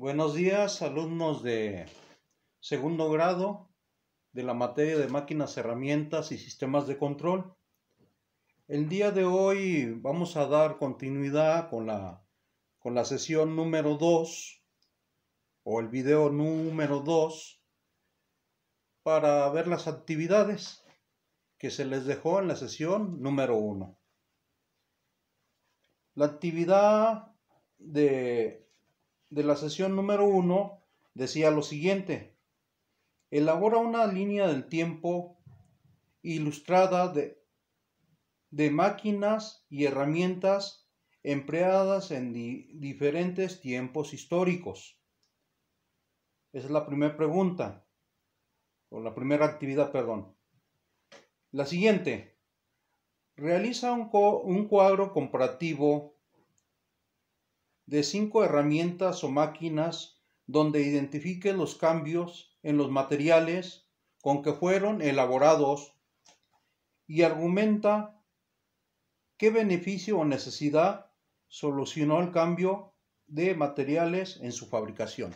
Buenos días, alumnos de segundo grado de la materia de máquinas, herramientas y sistemas de control. El día de hoy vamos a dar continuidad con la, con la sesión número 2 o el video número 2 para ver las actividades que se les dejó en la sesión número 1. La actividad de de la sesión número uno decía lo siguiente, elabora una línea del tiempo ilustrada de, de máquinas y herramientas empleadas en diferentes tiempos históricos. Esa es la primera pregunta, o la primera actividad, perdón. La siguiente, realiza un, un cuadro comparativo de cinco herramientas o máquinas donde identifique los cambios en los materiales con que fueron elaborados y argumenta qué beneficio o necesidad solucionó el cambio de materiales en su fabricación.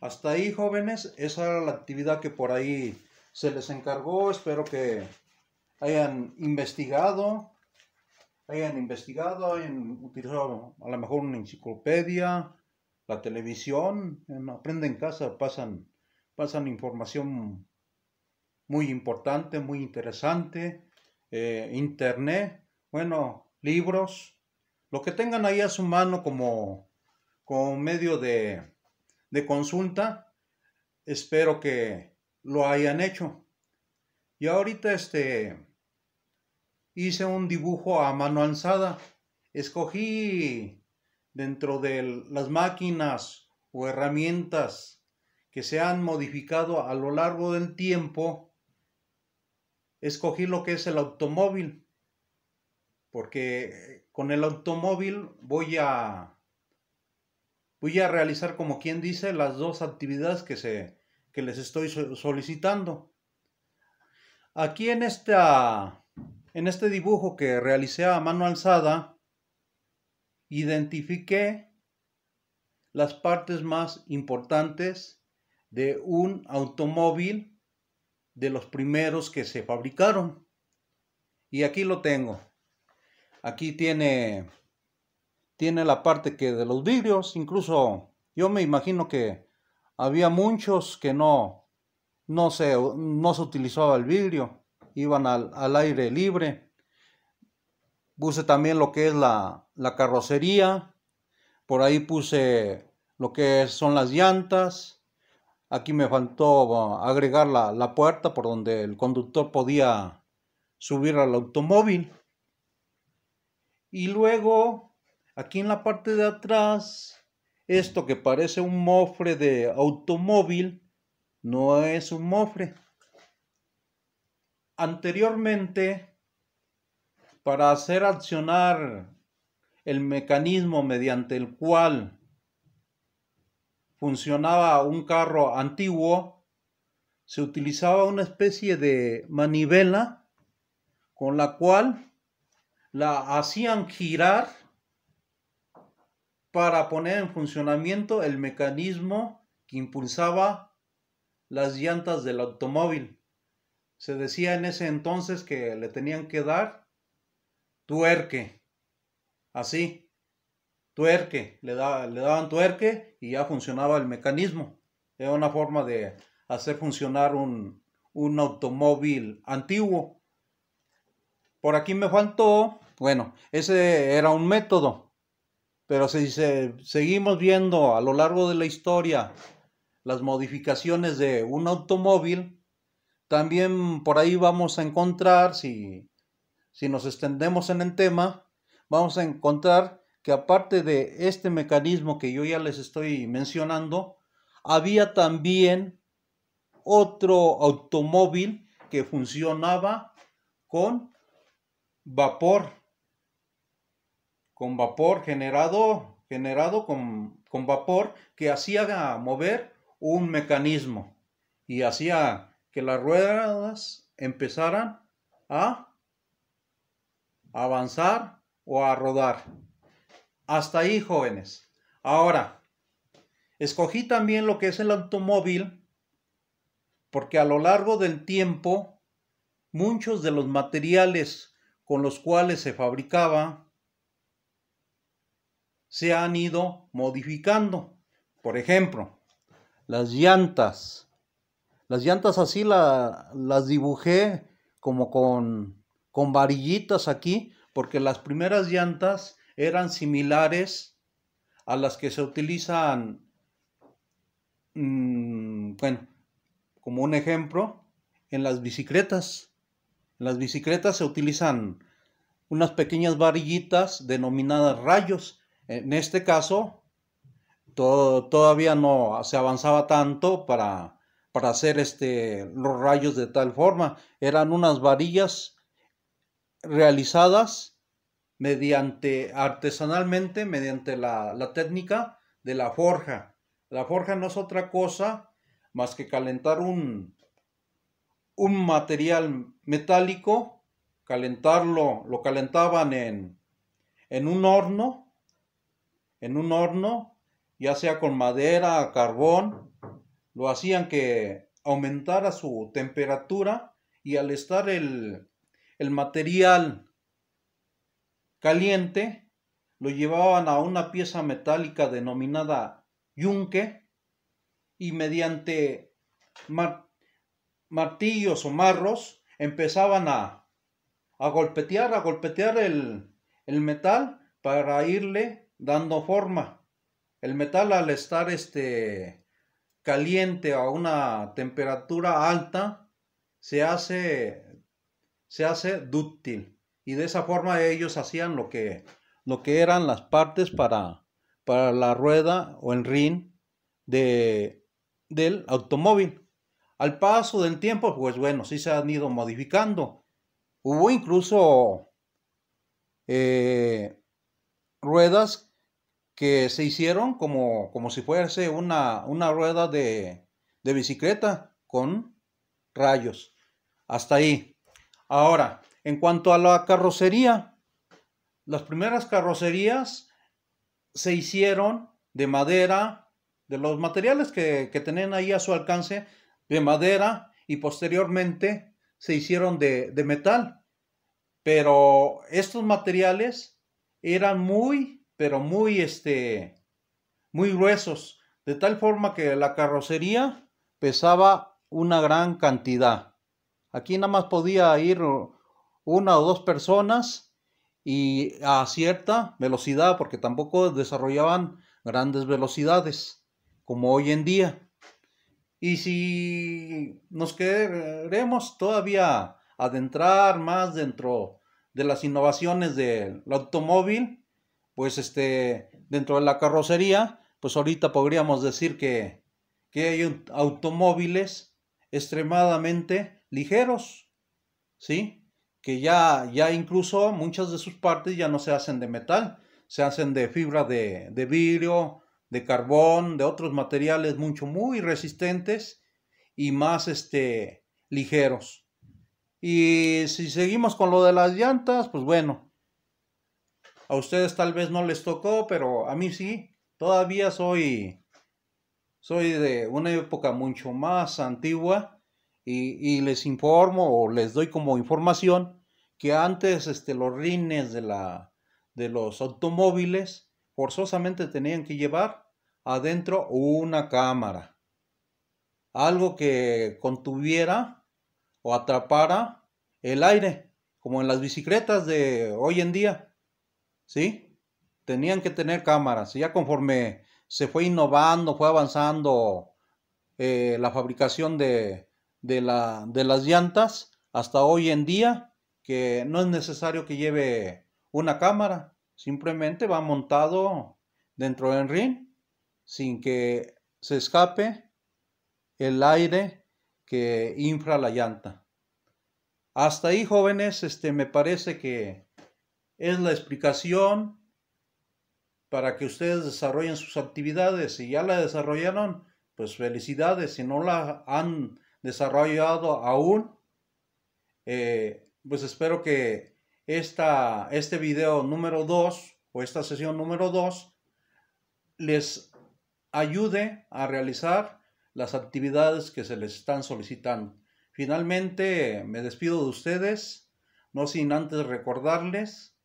Hasta ahí, jóvenes, esa era la actividad que por ahí se les encargó. Espero que hayan investigado, hayan investigado, hayan utilizado a lo mejor una enciclopedia, la televisión, en Aprende en Casa pasan, pasan información muy importante, muy interesante, eh, internet, bueno, libros, lo que tengan ahí a su mano como, como medio de consulta, espero que lo hayan hecho. Y ahorita este hice un dibujo a mano alzada. Escogí dentro de las máquinas o herramientas que se han modificado a lo largo del tiempo, escogí lo que es el automóvil, porque con el automóvil voy a voy a realizar como quien dice las dos actividades que se que les estoy solicitando. Aquí en esta en este dibujo que realicé a mano alzada, identifiqué las partes más importantes de un automóvil de los primeros que se fabricaron. Y aquí lo tengo. Aquí tiene, tiene la parte que de los vidrios, incluso yo me imagino que había muchos que no, no no se utilizaba el vidrio iban al, aire libre. Puse también lo que es la, carrocería. Por ahí puse lo que son las llantas. Aquí me faltó agregar la, la puerta por donde el conductor podía subir al automóvil. Y luego, aquí en la parte de atrás, esto que parece un mofre de automóvil, no es un mofre. Anteriormente, para hacer accionar el mecanismo mediante el cual funcionaba un carro antiguo, se utilizaba una especie de manivela con la cual la hacían girar para poner en funcionamiento el mecanismo que impulsaba las llantas del automóvil se decía en ese entonces que le tenían que dar tuerque. Así, tuerque, le, le daban tuerque y ya funcionaba el mecanismo. Era una forma de hacer funcionar un, automóvil antiguo. Por aquí me faltó, bueno, ese era un método, pero si seguimos viendo a lo largo de la historia las modificaciones de un automóvil, también por ahí vamos a encontrar, si, nos extendemos en el tema, vamos a encontrar que aparte de este mecanismo que yo ya les estoy mencionando, había también otro automóvil que funcionaba con vapor, con vapor generado, generado con, con vapor que hacía mover un mecanismo y hacía que las ruedas empezaran a avanzar o a rodar. Hasta ahí, jóvenes. Ahora, escogí también lo que es el automóvil porque a lo largo del tiempo muchos de los materiales con los cuales se fabricaba se han ido modificando. Por ejemplo, las llantas, las llantas así las dibujé como con, varillitas aquí, porque las primeras llantas eran similares a las que se utilizan, mm, bueno, como un ejemplo, en las bicicletas. En las bicicletas se utilizan unas pequeñas varillitas denominadas rayos. En este caso, todavía no se avanzaba tanto para para hacer este, los rayos de tal forma. Eran unas varillas realizadas mediante artesanalmente, mediante la, técnica de la forja. La forja no es otra cosa más que calentar un, un material metálico, calentarlo, lo calentaban en, en un horno, en un horno, ya sea con madera, carbón, lo hacían que aumentara su temperatura y al estar el, material caliente, lo llevaban a una pieza metálica denominada yunque y mediante martillos o marros empezaban a, golpetear, a golpetear el, el metal para irle dando forma. El metal al estar este caliente a una temperatura alta se hace, se hace dúctil. Y de esa forma ellos hacían lo que, lo que eran las partes para, para la rueda o el rin de, del automóvil. Al paso del tiempo, pues bueno, sí se han ido modificando. Hubo incluso eh, ruedas que se hicieron como, como si fuese una, rueda de, bicicleta con rayos. Hasta ahí. Ahora, en cuanto a la carrocería, las primeras carrocerías se hicieron de madera, de los materiales que, que tenían ahí a su alcance, de madera y posteriormente se hicieron de metal. Pero estos materiales eran muy pero muy, este, muy gruesos, de tal forma que la carrocería pesaba una gran cantidad. Aquí nada más podía ir una o dos personas y a cierta velocidad, porque tampoco desarrollaban grandes velocidades como hoy en día. Y si nos queremos todavía adentrar más dentro de las innovaciones del automóvil, pues este, dentro de la carrocería, pues ahorita podríamos decir que, hay automóviles extremadamente ligeros, ¿sí? Que ya, ya incluso muchas de sus partes ya no se hacen de metal, se hacen de fibra de, de vidrio, de carbón, de otros materiales mucho, muy resistentes y más este, ligeros. Y si seguimos con lo de las llantas, pues bueno, a ustedes tal vez no les tocó, pero a mí sí. Todavía soy, soy de una época mucho más antigua y, les informo o les doy como información que antes este, los rines de, la, de los automóviles forzosamente tenían que llevar adentro una cámara. Algo que contuviera o atrapara el aire, como en las bicicletas de hoy en día. ¿sí? Tenían que tener cámaras. ya conforme se fue innovando, fue avanzando eh, la fabricación de, de, la, de las llantas, hasta hoy en día, que no es necesario que lleve una cámara. Simplemente va montado dentro del ring sin que se escape el aire que infra la llanta. Hasta ahí, jóvenes, este, me parece que es la explicación para que ustedes desarrollen sus actividades. Si ya la desarrollaron, pues felicidades. Si no la han desarrollado aún, eh, pues espero que este video número 2 o esta sesión número 2 les ayude a realizar las actividades que se les están solicitando. Finalmente, me despido de ustedes, no sin antes recordarles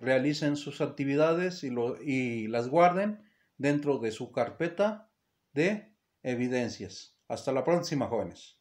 realicen sus actividades y, y las guarden dentro de su carpeta de evidencias. Hasta la próxima, jóvenes.